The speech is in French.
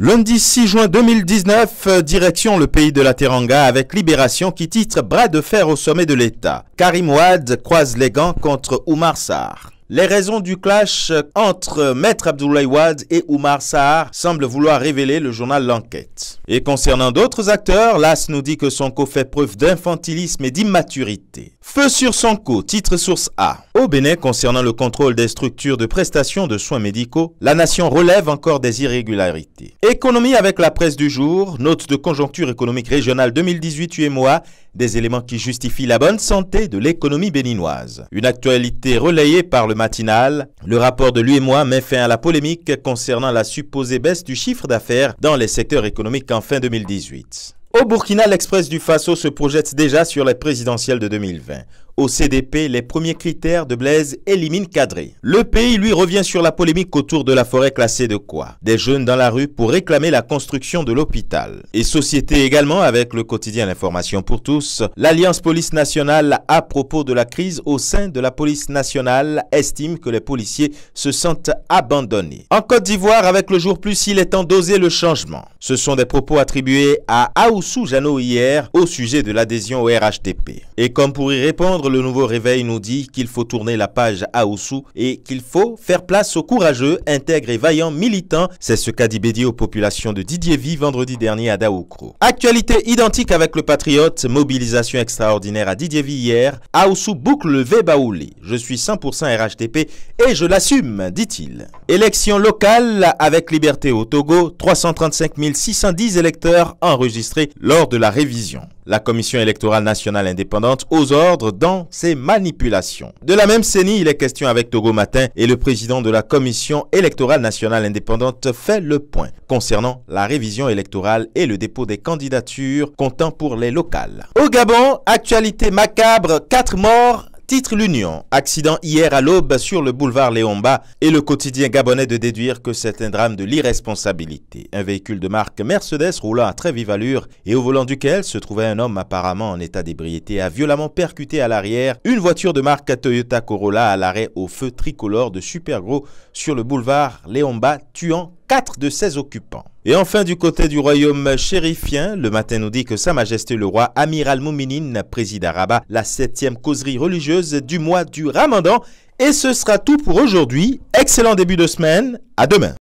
Lundi 6 juin 2019, direction le pays de la Teranga avec Libération qui titre Bras de fer au sommet de l'État. Karim Ouad croise les gants contre Oumar Sarr. Les raisons du clash entre Maître Abdoulaye Wad et Oumar Sahar semblent vouloir révéler le journal L'Enquête. Et concernant d'autres acteurs, l'AS nous dit que Sonko fait preuve d'infantilisme et d'immaturité. Feu sur Sonko, titre source A. Au Bénin, concernant le contrôle des structures de prestations de soins médicaux, la nation relève encore des irrégularités. Économie avec la presse du jour, note de conjoncture économique régionale 2018 UMOA, des éléments qui justifient la bonne santé de l'économie béninoise. Une actualité relayée par le matinale. Le rapport de lui et moi met fin à la polémique concernant la supposée baisse du chiffre d'affaires dans les secteurs économiques en fin 2018. Au Burkina, l'Express du Faso se projette déjà sur les présidentielles de 2020 au CDP, les premiers critères de Blaise éliminent Cadré. Le pays, lui, revient sur la polémique autour de la forêt classée de quoi Des jeunes dans la rue pour réclamer la construction de l'hôpital. Et Société également, avec le quotidien L'information pour tous, l'Alliance Police Nationale, à propos de la crise au sein de la police nationale, estime que les policiers se sentent abandonnés. En Côte d'Ivoire, avec le jour plus, il est temps d'oser le changement. Ce sont des propos attribués à Aoussou Jano hier au sujet de l'adhésion au RHDP. Et comme pour y répondre, le nouveau réveil nous dit qu'il faut tourner la page à Oussou et qu'il faut faire place aux courageux, intègres et vaillants militants. C'est ce qu'a dit Bédi aux populations de Didier Vie vendredi dernier à Daoukro. Actualité identique avec le Patriote, mobilisation extraordinaire à Didier vie hier. Aoussou boucle le Vébaouli. Je suis 100% RHTP et je l'assume, dit-il. Élection locale avec Liberté au Togo, 335 610 électeurs enregistrés lors de la révision. La Commission électorale nationale indépendante aux ordres dans ces manipulations. De la même CENI, il est question avec Togo Matin et le président de la Commission électorale nationale indépendante fait le point concernant la révision électorale et le dépôt des candidatures comptant pour les locales. Au Gabon, actualité macabre, 4 morts titre l'Union. Accident hier à l'aube sur le boulevard Léomba et le quotidien gabonais de déduire que c'est un drame de l'irresponsabilité. Un véhicule de marque Mercedes roulant à très vive allure et au volant duquel se trouvait un homme apparemment en état d'ébriété a violemment percuté à l'arrière une voiture de marque Toyota Corolla à l'arrêt au feu tricolore de gros sur le boulevard Léomba tuant 4 de ses occupants. Et enfin, du côté du royaume chérifien, le matin nous dit que Sa Majesté le Roi Amiral Mouminine préside à Rabat la septième causerie religieuse du mois du Ramadan. Et ce sera tout pour aujourd'hui. Excellent début de semaine. À demain.